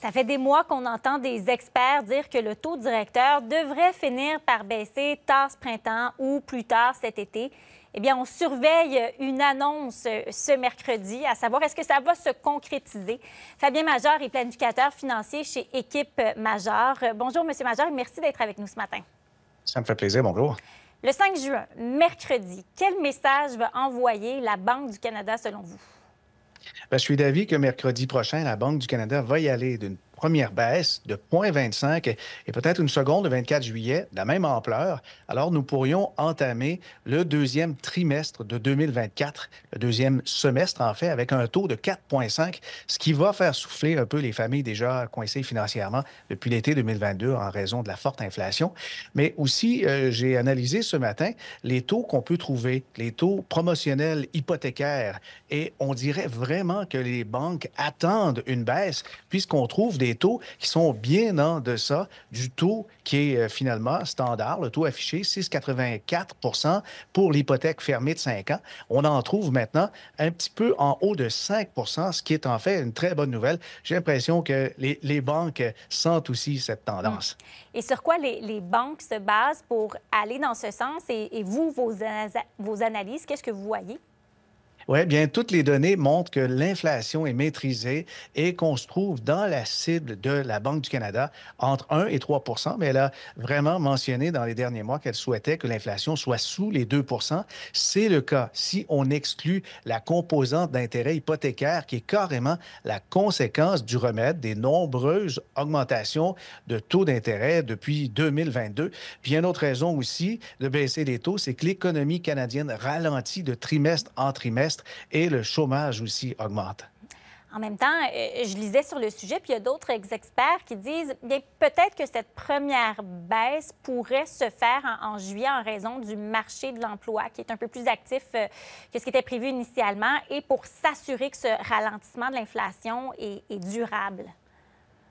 Ça fait des mois qu'on entend des experts dire que le taux directeur devrait finir par baisser tard ce printemps ou plus tard cet été. Eh bien, on surveille une annonce ce mercredi, à savoir est-ce que ça va se concrétiser. Fabien Major est planificateur financier chez Équipe Major. Bonjour, Monsieur Major, et merci d'être avec nous ce matin. Ça me fait plaisir, bonjour. Le 5 juin, mercredi, quel message va envoyer la Banque du Canada selon vous? Ben, je suis d'avis que mercredi prochain, la Banque du Canada va y aller d'une première baisse de 0,25 et peut-être une seconde le 24 juillet de la même ampleur, alors nous pourrions entamer le deuxième trimestre de 2024, le deuxième semestre en fait, avec un taux de 4,5, ce qui va faire souffler un peu les familles déjà coincées financièrement depuis l'été 2022 en raison de la forte inflation. Mais aussi, euh, j'ai analysé ce matin les taux qu'on peut trouver, les taux promotionnels hypothécaires, et on dirait vraiment que les banques attendent une baisse puisqu'on trouve des taux qui sont bien en deçà du taux qui est euh, finalement standard, le taux affiché 6,84 pour l'hypothèque fermée de 5 ans. On en trouve maintenant un petit peu en haut de 5 ce qui est en fait une très bonne nouvelle. J'ai l'impression que les, banques sentent aussi cette tendance. Mm. Et sur quoi les, banques se basent pour aller dans ce sens et, et vous, vos, vos analyses, qu'est-ce que vous voyez? Oui, bien, toutes les données montrent que l'inflation est maîtrisée et qu'on se trouve dans la cible de la Banque du Canada entre 1 et 3 mais elle a vraiment mentionné dans les derniers mois qu'elle souhaitait que l'inflation soit sous les 2 C'est le cas si on exclut la composante d'intérêt hypothécaire qui est carrément la conséquence du remède des nombreuses augmentations de taux d'intérêt depuis 2022. Puis une autre raison aussi de baisser les taux, c'est que l'économie canadienne ralentit de trimestre en trimestre et le chômage aussi augmente. En même temps, euh, je lisais sur le sujet, puis il y a d'autres experts qui disent bien peut-être que cette première baisse pourrait se faire en, juillet en raison du marché de l'emploi qui est un peu plus actif euh, que ce qui était prévu initialement et pour s'assurer que ce ralentissement de l'inflation est durable.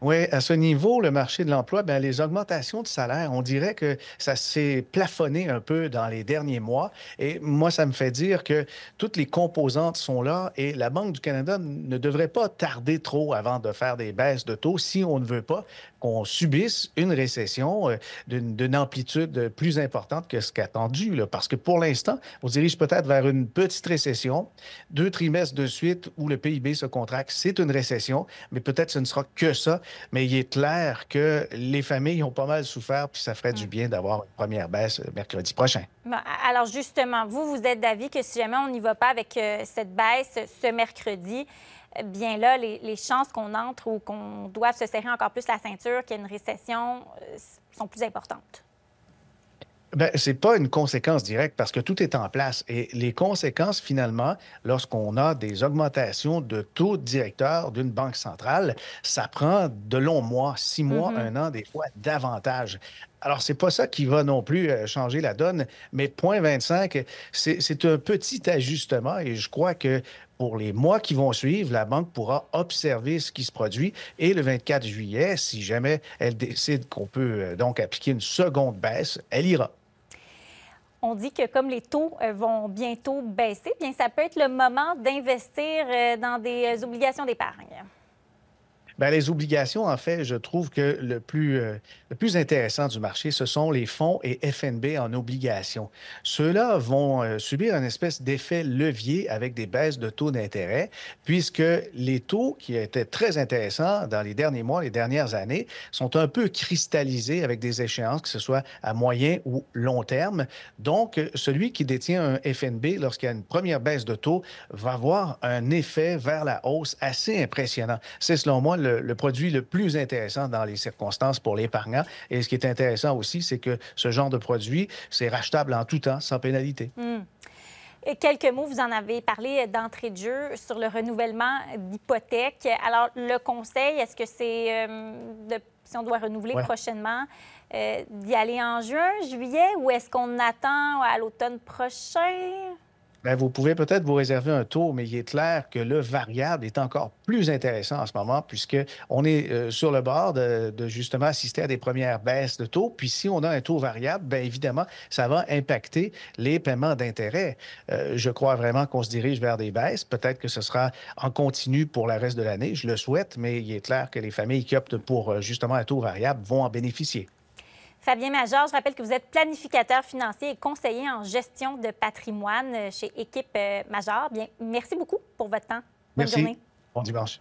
Oui, à ce niveau, le marché de l'emploi, bien, les augmentations de salaire, on dirait que ça s'est plafonné un peu dans les derniers mois. Et moi, ça me fait dire que toutes les composantes sont là et la Banque du Canada ne devrait pas tarder trop avant de faire des baisses de taux si on ne veut pas qu'on subisse une récession euh, d'une, amplitude plus importante que ce qu'attendu. Là. Parce que pour l'instant, on dirige peut-être vers une petite récession. Deux trimestres de suite où le PIB se contracte, c'est une récession, mais peut-être ce ne sera que ça mais il est clair que les familles ont pas mal souffert, puis ça ferait du mm. bien d'avoir une première baisse euh, mercredi prochain. alors justement, vous, vous êtes d'avis que si jamais on n'y va pas avec euh, cette baisse ce mercredi, eh bien là, les, chances qu'on entre ou qu'on doive se serrer encore plus la ceinture, qu'il y ait une récession, euh, sont plus importantes. Ben, ce n'est pas une conséquence directe parce que tout est en place. Et les conséquences, finalement, lorsqu'on a des augmentations de taux de directeur d'une banque centrale, ça prend de longs mois, six mois, mm-hmm. un an, des fois davantage. Alors, c'est pas ça qui va non plus euh, changer la donne, mais point 25, c'est un petit ajustement et je crois que pour les mois qui vont suivre, la banque pourra observer ce qui se produit et le 24 juillet, si jamais elle décide qu'on peut euh, donc appliquer une seconde baisse, elle ira. On dit que comme les taux euh, vont bientôt baisser, bien ça peut être le moment d'investir euh, dans des euh, obligations d'épargne. Ben, les obligations, en fait, je trouve que le plus, euh, le plus intéressant du marché, ce sont les fonds et FNB en obligations. Ceux-là vont euh, subir une espèce d'effet levier avec des baisses de taux d'intérêt, puisque les taux qui étaient très intéressants dans les derniers mois, les dernières années, sont un peu cristallisés avec des échéances, que ce soit à moyen ou long terme. Donc, celui qui détient un FNB, lorsqu'il y a une première baisse de taux, va avoir un effet vers la hausse assez impressionnant. C'est selon moi le le, produit le plus intéressant dans les circonstances pour l'épargnant. Et ce qui est intéressant aussi, c'est que ce genre de produit, c'est rachetable en tout temps, sans pénalité. Hmm. Quelques mots, vous en avez parlé d'entrée de jeu sur le renouvellement d'hypothèques. Alors, le conseil, est-ce que c'est euh, si on doit renouveler prochainement, euh, d'y aller en juin, juillet, ou est-ce qu'on attend à l'automne prochain? Ben, vous pouvez peut-être vous réserver un taux, mais il est clair que le variable est encore plus intéressant en ce moment, puisqu'on est euh, sur le bord de, justement assister à des premières baisses de taux. Puis si on a un taux variable, bien évidemment, ça va impacter les paiements d'intérêt. Euh, je crois vraiment qu'on se dirige vers des baisses. Peut-être que ce sera en continu pour le reste de l'année. Je le souhaite, mais il est clair que les familles qui optent pour euh, justement un taux variable vont en bénéficier. Fabien Major, je rappelle que vous êtes planificateur financier et conseiller en gestion de patrimoine chez Équipe euh, Major. Bien, merci beaucoup pour votre temps. Bonne journée. Bon dimanche.